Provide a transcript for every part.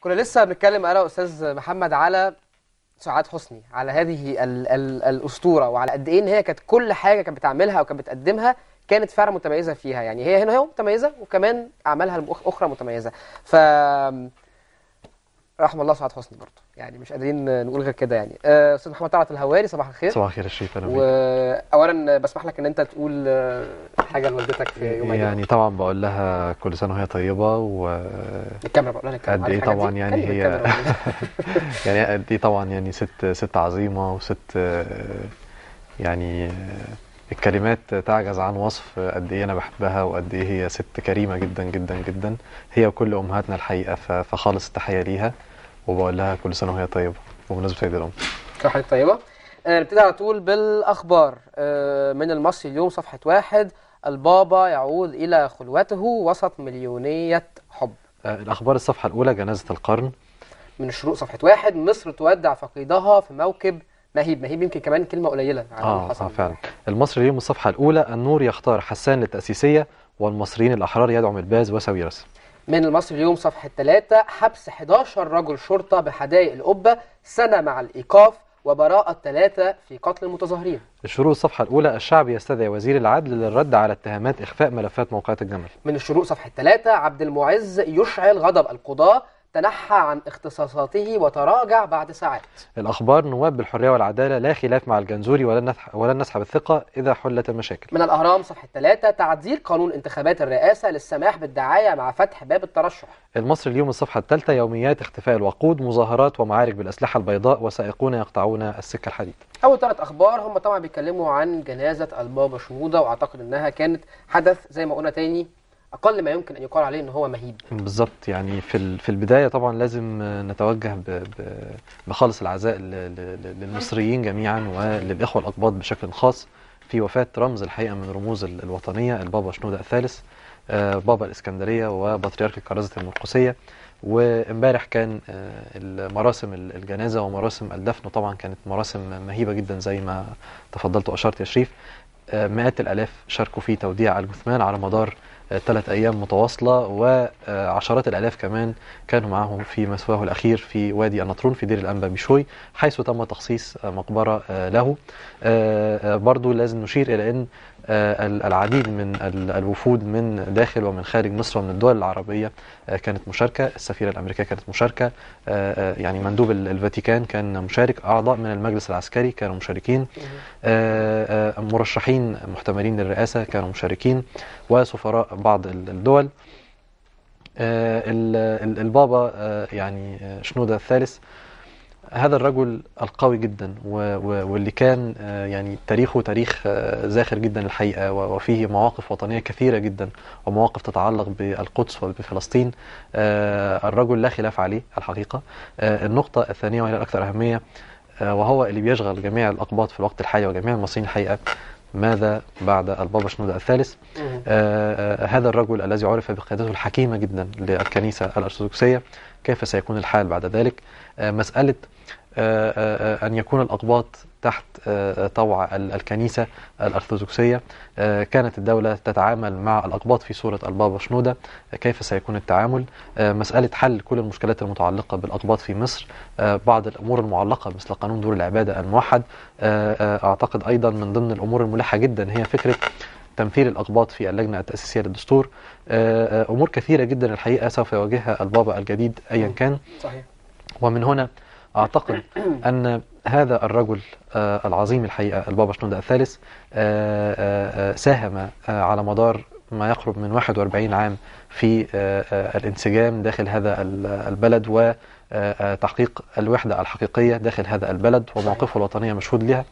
كنا لسه بنتكلم انا استاذ محمد على سعاد حسني على هذه ال ال الاسطوره وعلى قد ايه ان هي كانت كل حاجه كانت بتعملها وكانت بتقدمها كانت فعلا متميزه فيها يعني هي هنا هي متميزه وكمان اعمالها الاخرى متميزه ف رحم الله سعاد حسني برضه يعني مش قادرين نقول غير كده يعني آه، استاذ محمد طلعت الهواري صباح الخير صباح الخير يا شريف انا واولا بسمح لك ان انت تقول آه، حاجه لوالدتك في يوم يعني طبعا بقول لها كل سنه وهي طيبه و الكاميرا بقول لها قد ايه طبعا يعني هي يعني قد ايه طبعا يعني ست ست عظيمه وست آه، يعني الكلمات تعجز عن وصف قد ايه انا بحبها وقد ايه هي ست كريمه جدا جدا جدا هي وكل امهاتنا الحقيقه فخالص التحيه ليها وبقول لها كل سنه وهي طيبه وبمناسبه عيد الام كل حاجه طيبه آه، نبتدي على طول بالاخبار آه، من المصري اليوم صفحه واحد البابا يعود الى خلوته وسط مليونيه حب آه، الاخبار الصفحه الاولى جنازه القرن من شروق صفحه واحد مصر تودع فقيدها في موكب مهيب مهيب يمكن كمان كلمه قليله عن اه, آه فعلا المصري اليوم الصفحه الاولى النور يختار حسان للتاسيسيه والمصريين الاحرار يدعم الباز وساويرس من المصري اليوم صفحة 3 حبس 11 رجل شرطة بحدائق القبة سنة مع الإيقاف وبراءة ثلاثة في قتل المتظاهرين الشروق الصفحة الأولى الشعب يستدعي وزير العدل للرد على اتهامات إخفاء ملفات موقعات الجمل من الشروق صفحة 3 عبد المعز يشعل غضب القضاء تنحى عن اختصاصاته وتراجع بعد ساعات الأخبار نواب بالحرية والعدالة لا خلاف مع الجنزوري ولا ولن نسحب الثقة إذا حلت المشاكل من الأهرام صفحة 3 تعديل قانون انتخابات الرئاسة للسماح بالدعاية مع فتح باب الترشح المصري اليوم الصفحة الثالثة يوميات اختفاء الوقود مظاهرات ومعارك بالأسلحة البيضاء وسائقون يقطعون السكة الحديد أول ثلاث أخبار هم طبعا بيتكلموا عن جنازة البابا شنودة وأعتقد إنها كانت حدث زي ما قلنا تاني اقل ما يمكن ان يقال عليه ان هو مهيب بالظبط يعني في في البدايه طبعا لازم نتوجه بخالص العزاء للمصريين جميعا وللاخوه الاقباط بشكل خاص في وفاه رمز الحقيقه من رموز الوطنيه البابا شنوده الثالث آه، بابا الاسكندريه وبطريرك الكرازه المرقسيه وامبارح كان آه، مراسم الجنازه ومراسم الدفن طبعا كانت مراسم مهيبه جدا زي ما تفضلت واشرت يا شريف مئات الألاف شاركوا في توديع الجثمان على مدار ثلاث آه، أيام متواصلة وعشرات الآلاف كمان كانوا معهم في مسواه الأخير في وادي النطرون في دير الأنبا بشوي حيث تم تخصيص مقبرة آه، له آه، برضو لازم نشير إلى أن آه، العديد من الوفود من داخل ومن خارج مصر ومن الدول العربية آه، كانت مشاركة السفيرة الأمريكية كانت مشاركة آه، يعني مندوب الفاتيكان كان مشارك أعضاء من المجلس العسكري كانوا مشاركين مرشحين محتملين للرئاسة كانوا مشاركين وسفراء بعض الدول البابا يعني شنودة الثالث هذا الرجل القوي جدا واللي كان آه، يعني تاريخه تاريخ آه، زاخر جدا الحقيقه وفيه مواقف وطنيه كثيره جدا ومواقف تتعلق بالقدس وبفلسطين آه، الرجل لا خلاف عليه الحقيقه النقطه الثانيه وهي الاكثر اهميه وهو اللي بيشغل جميع الاقباط في الوقت الحالي وجميع المصريين الحقيقه ماذا بعد البابا شنودة الثالث آه،, آه هذا الرجل الذي عرف بقيادته الحكيمة جدا للكنيسة الأرثوذكسية كيف سيكون الحال بعد ذلك آه مسألة آه آه, آه، أن يكون الأقباط تحت آه، طوع الكنيسة الأرثوذكسية آه، كانت الدولة تتعامل مع الأقباط في صورة البابا شنودة آه، كيف سيكون التعامل مسألة حل كل المشكلات المتعلقة بالأقباط في مصر بعض الأمور المعلقة مثل قانون دور العبادة الموحد أعتقد أيضا من ضمن الأمور الملحة جدا هي فكرة تمثيل الأقباط في اللجنة التأسيسية للدستور أمور كثيرة جدا الحقيقة سوف يواجهها البابا الجديد أيا كان صحيح. ومن هنا أعتقد أن هذا الرجل آه، العظيم الحقيقة البابا شنودة الثالث آه، آه، ساهم على مدار ما يقرب من 41 عام في الانسجام داخل هذا البلد وتحقيق الوحدة الحقيقية داخل هذا البلد ومواقفه الوطنية مشهود لها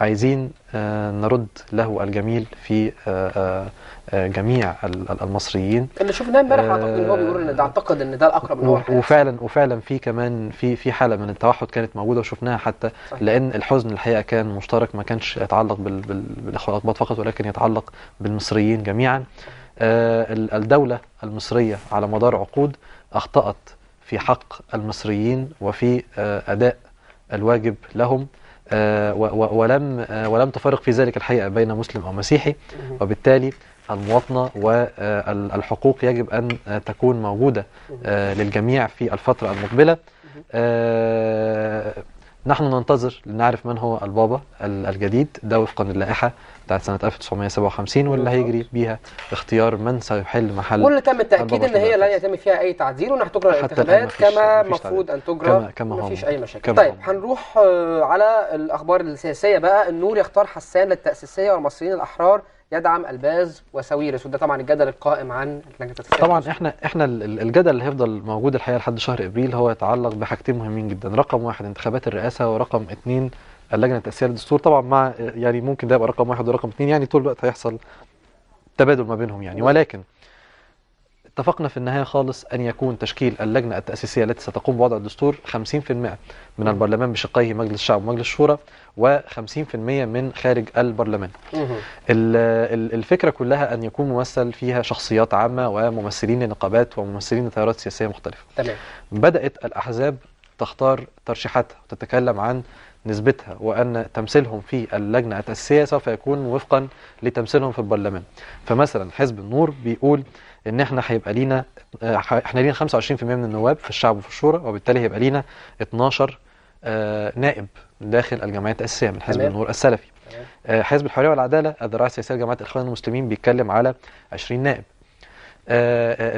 عايزين آه، نرد له الجميل في آه، آه، جميع المصريين اللي شفناه امبارح اعتقد ان هو بيقول ان ده اعتقد ان ده الاقرب ان هو وفعلا وفعلا في كمان في في حاله من التوحد كانت موجوده وشفناها حتى صحيح. لان الحزن الحقيقه كان مشترك ما كانش يتعلق بالاخوه الاقباط فقط ولكن يتعلق بالمصريين جميعا الدوله المصريه على مدار عقود اخطات في حق المصريين وفي اداء الواجب لهم آه، ولم آه، ولم تفرق في ذلك الحقيقة بين مسلم أو مسيحي وبالتالي المواطنة والحقوق آه، يجب أن تكون موجودة للجميع في الفترة المقبلة نحن ننتظر لنعرف من هو البابا الجديد ده وفقا للائحه بتاعت سنه 1957 واللي هيجري بيها اختيار من سيحل محل كل تم التاكيد ان هي لن يتم فيها اي تعديل وانها هتجرى الانتخابات كما المفروض ان تجرى كما, كما مفيش اي مشاكل طيب طيب هنروح آه، على الاخبار السياسيه بقى النور يختار حسان للتاسيسيه والمصريين الاحرار يدعم الباز وسويرس وده طبعا الجدل القائم عن لجنه طبعا احنا احنا الجدل اللي هيفضل موجود الحقيقه لحد شهر ابريل هو يتعلق بحاجتين مهمين جدا رقم واحد انتخابات الرئاسه ورقم اثنين اللجنه التاسيسيه للدستور طبعا مع يعني ممكن ده يبقى رقم واحد ورقم اثنين يعني طول الوقت هيحصل تبادل ما بينهم يعني ولكن اتفقنا في النهاية خالص أن يكون تشكيل اللجنة التأسيسية التي ستقوم بوضع الدستور 50% من البرلمان بشقيه مجلس الشعب ومجلس الشورى و50% من خارج البرلمان الفكرة كلها أن يكون ممثل فيها شخصيات عامة وممثلين لنقابات وممثلين لتيارات سياسية مختلفة تمام. بدأت الأحزاب تختار ترشيحاتها وتتكلم عن نسبتها وأن تمثيلهم في اللجنة التأسيسية سوف يكون وفقا لتمثيلهم في البرلمان فمثلا حزب النور بيقول ان احنا هيبقى لينا آه، احنا لينا 25% من النواب في الشعب وفي الشورى وبالتالي هيبقى لينا 12 آه، نائب داخل الجمعيات الاساسيه من حزب النور السلفي آه، حزب الحريه والعداله الذراع السياسيه لجماعه الاخوان المسلمين بيتكلم على 20 نائب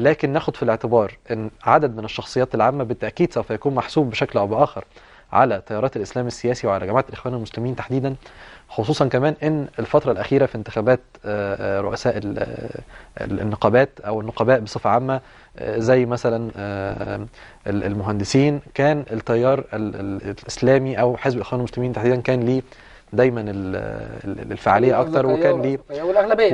لكن ناخد في الاعتبار ان عدد من الشخصيات العامه بالتاكيد سوف يكون محسوب بشكل او باخر على تيارات الاسلام السياسي وعلى جماعه الاخوان المسلمين تحديدا خصوصا كمان ان الفتره الاخيره في انتخابات آه، آه، رؤساء آه، النقابات او النقباء بصفه عامه زي مثلا المهندسين كان التيار الاسلامي او حزب الاخوان المسلمين تحديدا كان ليه دايما الفعاليه اكتر وكان ليه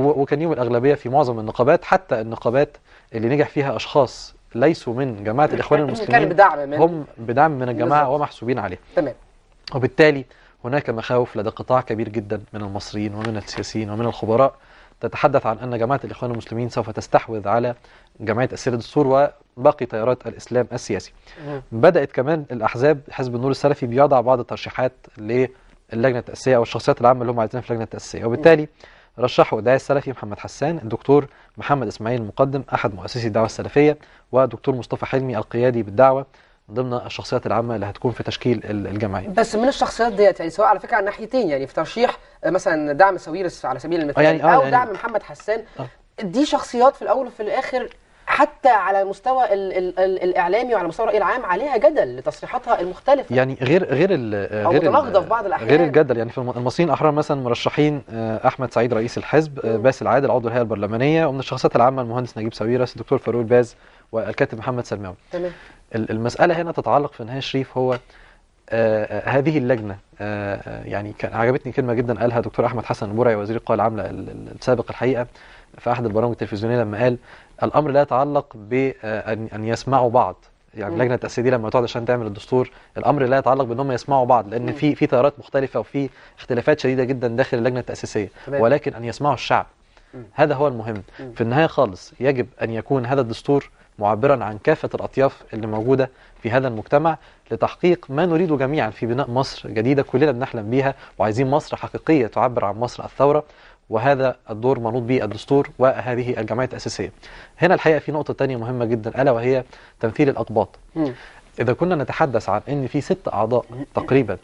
وكان يوم الاغلبيه في معظم النقابات حتى النقابات اللي نجح فيها اشخاص ليسوا من جماعه يعني الاخوان المسلمين بدعم هم بدعم من الجماعه ومحسوبين عليها تمام وبالتالي هناك مخاوف لدى قطاع كبير جدا من المصريين ومن السياسيين ومن الخبراء تتحدث عن أن جماعة الإخوان المسلمين سوف تستحوذ على جماعة السيد الدستور وباقي تيارات الإسلام السياسي بدأت كمان الأحزاب حزب النور السلفي بيضع بعض الترشيحات للجنة التأسيسية أو الشخصيات العامة اللي هم عايزينها في اللجنة التأسيسية وبالتالي رشحوا الداعية السلفي محمد حسان الدكتور محمد إسماعيل المقدم أحد مؤسسي الدعوة السلفية ودكتور مصطفى حلمي القيادي بالدعوة ضمن الشخصيات العامه اللي هتكون في تشكيل الجمعيه بس من الشخصيات ديت يعني سواء على فكره على الناحيتين يعني في ترشيح آه، مثلا دعم ساويرس على سبيل المثال يعني آه، او يعني دعم محمد حسان أه. دي شخصيات في الاول وفي الاخر حتى على مستوى الـ الـ الـ الاعلامي وعلى مستوى الراي العام عليها جدل لتصريحاتها المختلفه يعني غير غير الـ او في بعض الاحيان غير الجدل يعني في المصريين الاحرار مثلا مرشحين آه، احمد سعيد رئيس الحزب باسل عادل عضو الهيئه البرلمانيه ومن الشخصيات العامه المهندس نجيب ساويرس الدكتور فاروق باز والكاتب محمد سلماوي تمام المسألة هنا تتعلق في نهاية شريف هو آه، آه، هذه اللجنة آه، يعني كان عجبتني كلمة جدا قالها دكتور أحمد حسن البرعي وزير القوى العاملة السابق الحقيقة في أحد البرامج التلفزيونية لما قال الأمر لا يتعلق بأن يسمعوا بعض يعني اللجنه التاسيسيه لما تقعد عشان تعمل الدستور الامر لا يتعلق بان هم يسمعوا بعض لان في في تيارات مختلفه وفي اختلافات شديده جدا داخل اللجنه التاسيسيه ولكن ان يسمعوا الشعب هذا هو المهم في النهايه خالص يجب ان يكون هذا الدستور معبرا عن كافة الأطياف اللي موجودة في هذا المجتمع لتحقيق ما نريده جميعا في بناء مصر جديدة كلنا بنحلم بيها وعايزين مصر حقيقية تعبر عن مصر الثورة وهذا الدور منوط به الدستور وهذه الجمعية الأساسية هنا الحقيقة في نقطة تانية مهمة جدا ألا وهي تمثيل الأقباط إذا كنا نتحدث عن أن في ست أعضاء تقريبا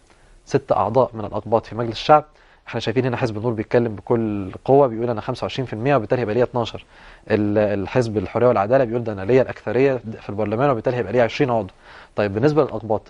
ست أعضاء من الأقباط في مجلس الشعب احنا شايفين هنا حزب النور بيتكلم بكل قوه بيقول انا 25% وبالتالي هيبقى ليا 12 الحزب الحريه والعداله بيقول ده انا ليا الاكثريه في البرلمان وبالتالي هيبقى ليا 20 عضو طيب بالنسبه للاقباط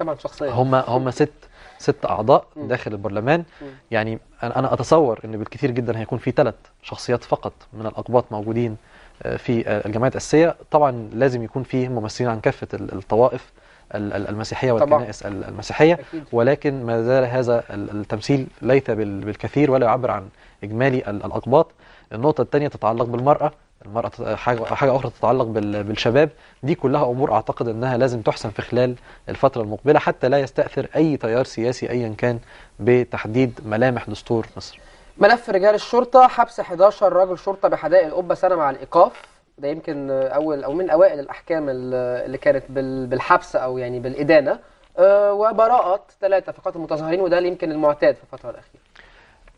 عن شخصية هم هم ست ست اعضاء داخل البرلمان يعني انا اتصور ان بالكثير جدا هيكون في ثلاث شخصيات فقط من الاقباط موجودين آه، في آه، الجمعيه الاساسيه طبعا لازم يكون فيه ممثلين عن كافه الطوائف المسيحية والكنائس طبعا. المسيحية أكيد. ولكن ما زال هذا التمثيل ليس بالكثير ولا يعبر عن إجمالي الأقباط النقطة الثانية تتعلق بالمرأة المرأة حاجة, أخرى تتعلق بالشباب دي كلها أمور أعتقد أنها لازم تحسن في خلال الفترة المقبلة حتى لا يستأثر أي تيار سياسي أيا كان بتحديد ملامح دستور مصر ملف رجال الشرطة حبس 11 رجل شرطة بحدائق القبة سنة مع الإيقاف ده يمكن اول او من اوائل الاحكام اللي كانت بالحبس او يعني بالادانه آه، وبراءه ثلاثه فقط المتظاهرين وده يمكن المعتاد في الفتره الاخيره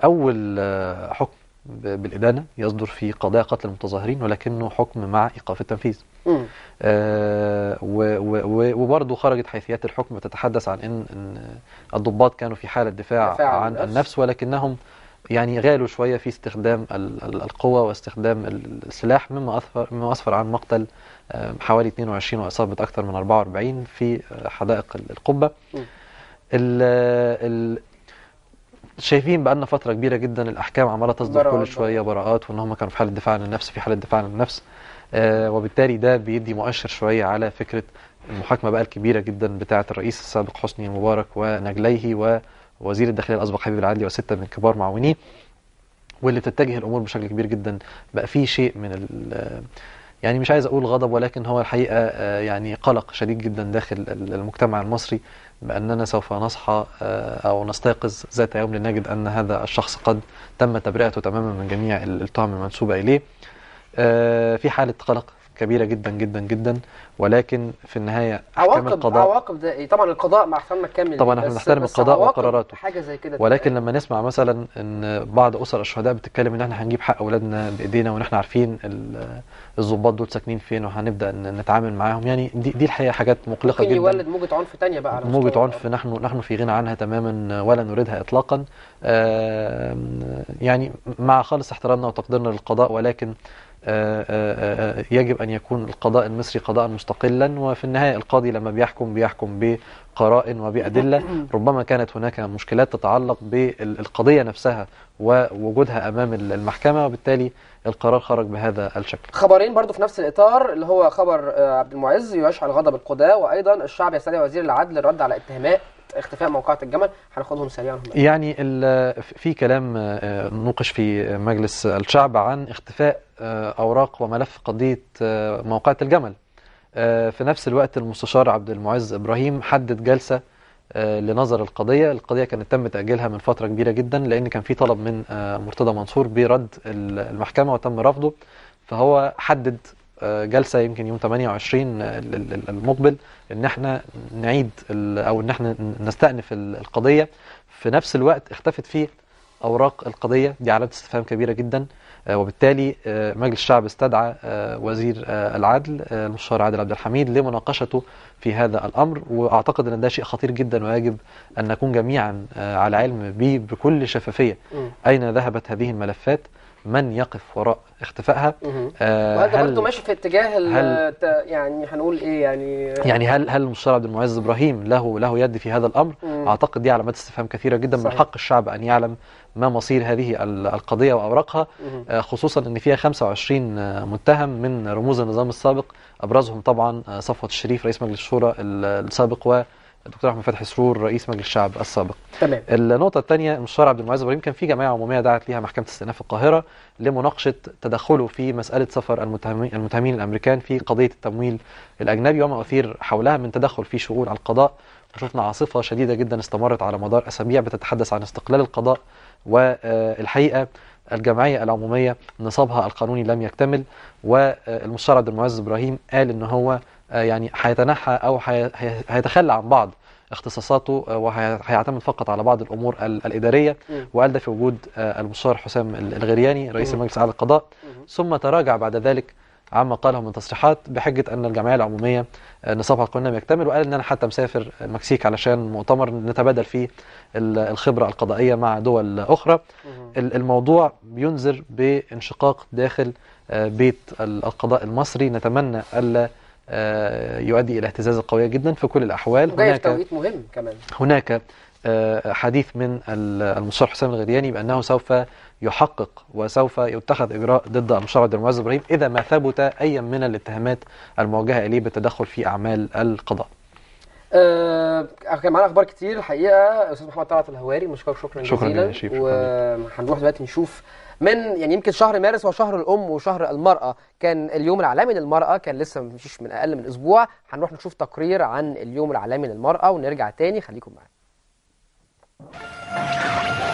اول آه، حكم بالإدانة يصدر في قضايا قتل المتظاهرين ولكنه حكم مع إيقاف التنفيذ آه وبرضه خرجت حيثيات الحكم تتحدث عن إن, إن الضباط كانوا في حالة دفاع, دفاع عن النفس ولكنهم يعني غالوا شوية في استخدام القوة واستخدام السلاح مما أسفر, مما أسفر عن مقتل آه، حوالي 22 وإصابة أكثر من 44 في آه، حدائق القبة ال ال شايفين بقالنا فترة كبيرة جدا الأحكام عمالة تصدر كل شوية براءات وإن هم كانوا في حالة دفاع عن النفس في حالة دفاع عن النفس آه، وبالتالي ده بيدي مؤشر شوية على فكرة المحاكمة بقى الكبيرة جدا بتاعة الرئيس السابق حسني مبارك ونجليه و وزير الداخليه الاسبق حبيب العدلي وسته من كبار معاونيه واللي تتجه الامور بشكل كبير جدا بقى في شيء من يعني مش عايز اقول غضب ولكن هو الحقيقه آه، يعني قلق شديد جدا داخل المجتمع المصري باننا سوف نصحى آه، او نستيقظ ذات يوم لنجد ان هذا الشخص قد تم تبرئته تماما من جميع التهم المنسوبه اليه آه، في حاله قلق كبيرة جدا جدا جدا ولكن في النهاية عواقب القضاء عواقب ده ايه طبعا القضاء مع احترام الكامل طبعا احنا بنحترم القضاء وقراراته حاجة زي كده ولكن لما نسمع مثلا ان بعض اسر الشهداء بتتكلم ان احنا هنجيب حق اولادنا بايدينا وان احنا عارفين الظباط دول ساكنين فين وهنبدا نتعامل معاهم يعني دي دي الحقيقة حاجات مقلقة ممكن جدا يولد موجة عنف تانية بقى على موجة عنف نحن نحن في غنى عنها تماما ولا نريدها اطلاقا يعني مع خالص احترامنا وتقديرنا للقضاء ولكن آه، آه، آه، يجب أن يكون القضاء المصري قضاء مستقلا وفي النهاية القاضي لما بيحكم بيحكم بقرائن وبأدلة ربما كانت هناك مشكلات تتعلق بالقضية نفسها ووجودها أمام المحكمة وبالتالي القرار خرج بهذا الشكل خبرين برضو في نفس الإطار اللي هو خبر عبد المعز يشعل غضب القضاة وأيضا الشعب يستدعي وزير العدل الرد على اتهامات اختفاء موقعة الجمل هناخدهم سريعا يعني في كلام آه، نوقش في مجلس الشعب عن اختفاء آه، أوراق وملف قضية آه، موقعة الجمل في نفس الوقت المستشار عبد المعز إبراهيم حدد جلسة لنظر القضية القضية كانت تم تأجيلها من فترة كبيرة جدا لأن كان في طلب من مرتضى منصور برد المحكمة وتم رفضه فهو حدد جلسه يمكن يوم 28 آه، المقبل ان احنا نعيد او ان احنا نستأنف القضيه في نفس الوقت اختفت فيه اوراق القضيه دي علامه استفهام كبيره جدا آه، وبالتالي آه، مجلس الشعب استدعى وزير العدل المستشار عادل عبد الحميد لمناقشته في هذا الامر واعتقد ان ده شيء خطير جدا ويجب ان نكون جميعا على علم به بكل شفافيه اين ذهبت هذه الملفات من يقف وراء اختفائها آه وانت برضه ماشي في اتجاه هل يعني هنقول ايه يعني يعني هل هل المستشار عبد المعز ابراهيم له له يد في هذا الامر؟ مم. اعتقد دي علامات استفهام كثيره جدا صحيح. من حق الشعب ان يعلم ما مصير هذه القضيه واوراقها آه خصوصا ان فيها 25 متهم من رموز النظام السابق ابرزهم طبعا آه، صفوه الشريف رئيس مجلس الشورى السابق و الدكتور احمد فتحي سرور رئيس مجلس الشعب السابق تمام النقطه الثانيه المستشار عبد المعز ابراهيم كان في جمعيه عموميه دعت ليها محكمه استئناف القاهره لمناقشه تدخله في مساله سفر المتهمين, المتهمين الامريكان في قضيه التمويل الاجنبي وما اثير حولها من تدخل في شؤون القضاء وشفنا عاصفه شديده جدا استمرت على مدار اسابيع بتتحدث عن استقلال القضاء والحقيقه الجمعية العمومية نصابها القانوني لم يكتمل والمستشار عبد المعز إبراهيم قال إن هو آه، يعني هيتنحى أو هيتخلى عن بعض اختصاصاته آه، وهيعتمد فقط على بعض الامور الاداريه وقال ده في وجود آه، المستشار حسام الغرياني رئيس المجلس اعلى للقضاء ثم تراجع بعد ذلك عما قاله من تصريحات بحجه ان الجمعيه العموميه آه، نصابها القانون لم يكتمل وقال ان انا حتى مسافر المكسيك علشان مؤتمر نتبادل فيه الخبره القضائيه مع دول اخرى الموضوع بينذر بانشقاق داخل بيت القضاء المصري نتمنى الا آه، يؤدي إلى اهتزاز قوية جدا في كل الأحوال هناك توقيت مهم كمان هناك آه، حديث من المصرح حسام الغدياني بأنه سوف يحقق وسوف يتخذ إجراء ضد المشرع المعز إبراهيم إذا ما ثبت أي من الاتهامات الموجهة إليه بالتدخل في أعمال القضاء أه كان معانا اخبار كتير الحقيقه استاذ محمد طلعت الهواري مشكور شكرا, شكرا جزيلا وهنروح دلوقتي نشوف من يعني يمكن شهر مارس هو شهر الام وشهر المراه كان اليوم العالمي للمراه كان لسه مفيش من اقل من اسبوع هنروح نشوف تقرير عن اليوم العالمي للمراه ونرجع تاني خليكم معانا